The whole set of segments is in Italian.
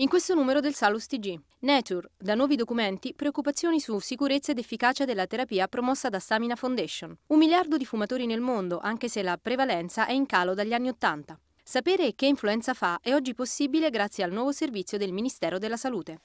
In questo numero del Salus TG. Nature, da nuovi documenti, preoccupazioni su sicurezza ed efficacia della terapia promossa da Stamina Foundation. Un miliardo di fumatori nel mondo, anche se la prevalenza è in calo dagli anni Ottanta. Sapere che influenza fa è oggi possibile grazie al nuovo servizio del Ministero della Salute.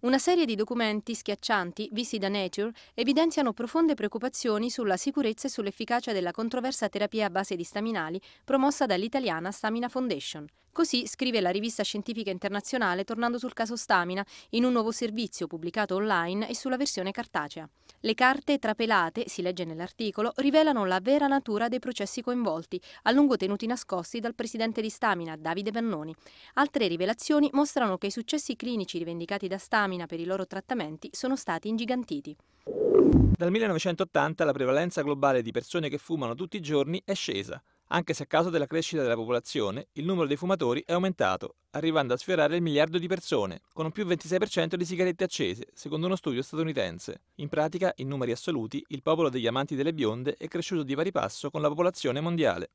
Una serie di documenti schiaccianti, visti da Nature, evidenziano profonde preoccupazioni sulla sicurezza e sull'efficacia della controversa terapia a base di staminali promossa dall'italiana Stamina Foundation. Così scrive la rivista scientifica internazionale tornando sul caso Stamina in un nuovo servizio pubblicato online e sulla versione cartacea. Le carte trapelate, si legge nell'articolo, rivelano la vera natura dei processi coinvolti, a lungo tenuti nascosti dal presidente di Stamina, Davide Vannoni. Altre rivelazioni mostrano che i successi clinici rivendicati da Stamina per i loro trattamenti sono stati ingigantiti. Dal 1980 la prevalenza globale di persone che fumano tutti i giorni è scesa anche se a causa della crescita della popolazione il numero dei fumatori è aumentato, arrivando a sfiorare il miliardo di persone, con un più 26% di sigarette accese, secondo uno studio statunitense. In pratica, in numeri assoluti, il popolo degli amanti delle bionde è cresciuto di pari passo con la popolazione mondiale.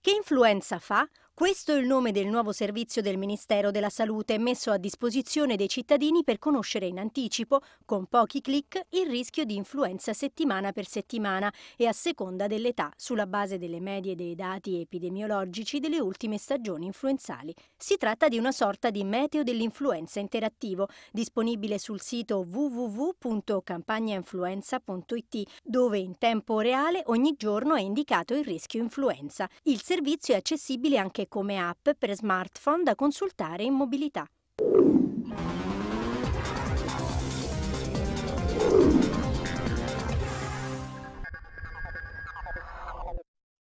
Che influenza fa questo è il nome del nuovo servizio del Ministero della Salute messo a disposizione dei cittadini per conoscere in anticipo, con pochi clic, il rischio di influenza settimana per settimana e a seconda dell'età, sulla base delle medie dei dati epidemiologici delle ultime stagioni influenzali. Si tratta di una sorta di meteo dell'influenza interattivo, disponibile sul sito www.campagnainfluenza.it, dove in tempo reale ogni giorno è indicato il rischio influenza. Il servizio è accessibile anche come app per smartphone da consultare in mobilità.